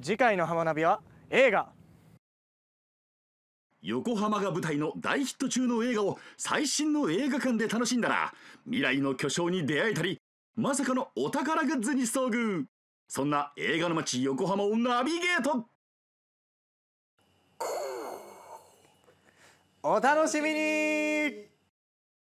次回の「浜ナビ」は映画横浜が舞台の大ヒット中の映画を最新の映画館で楽しんだら未来の巨匠に出会えたりまさかのお宝グッズに遭遇そんな映画の街横浜をナビゲートお楽しみに